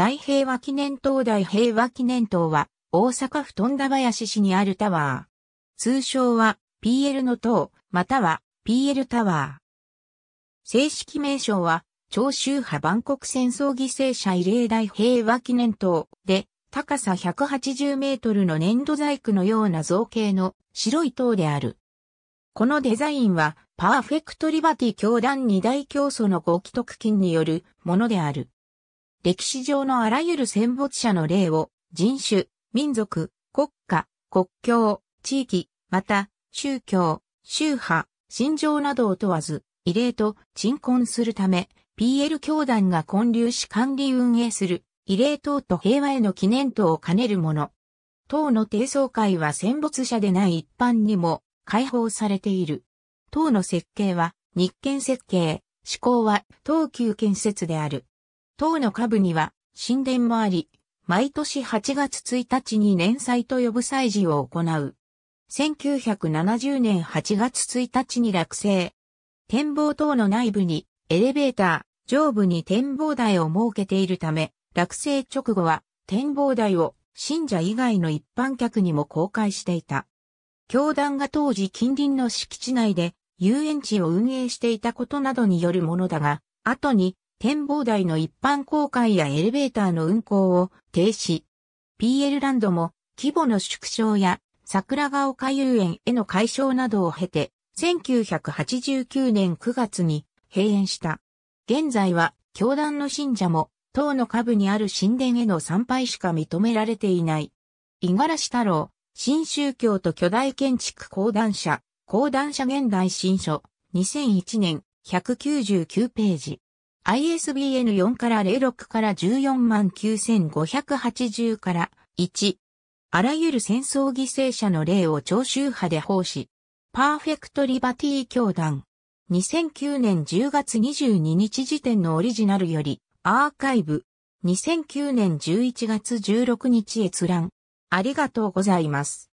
大平和記念塔大平和記念塔は、大阪府富田林市にあるタワー。通称は、PL の塔、または、PL タワー。正式名称は、長州派万国戦争犠牲者慰霊大平和記念塔で、高さ180メートルの粘土細工のような造形の白い塔である。このデザインは、パーフェクトリバティ教団二大教祖のご既得金によるものである。歴史上のあらゆる戦没者の例を人種、民族、国家、国境、地域、また宗教、宗派、信条などを問わず、異例と鎮魂するため、PL 教団が混流し管理運営する、異例等と平和への記念等を兼ねるもの。党の低層階は戦没者でない一般にも解放されている。党の設計は日建設計、思考は東急建設である。塔の下部には、神殿もあり、毎年8月1日に年祭と呼ぶ祭事を行う。1970年8月1日に落成。展望塔の内部にエレベーター、上部に展望台を設けているため、落成直後は展望台を信者以外の一般客にも公開していた。教団が当時近隣の敷地内で遊園地を運営していたことなどによるものだが、後に展望台の一般公開やエレベーターの運行を停止。PL ランドも規模の縮小や桜ヶ丘遊園への解消などを経て、1989年9月に閉園した。現在は教団の信者も、党の下部にある神殿への参拝しか認められていない。五十嵐太郎、新宗教と巨大建築講談社、講談社現代新書、2001年、199ページ。ISBN4 から06から14万9580から1。あらゆる戦争犠牲者の例を徴収派で奉仕。パーフェクトリバティ教団。2009年10月22日時点のオリジナルより、アーカイブ。2009年11月16日閲覧。ありがとうございます。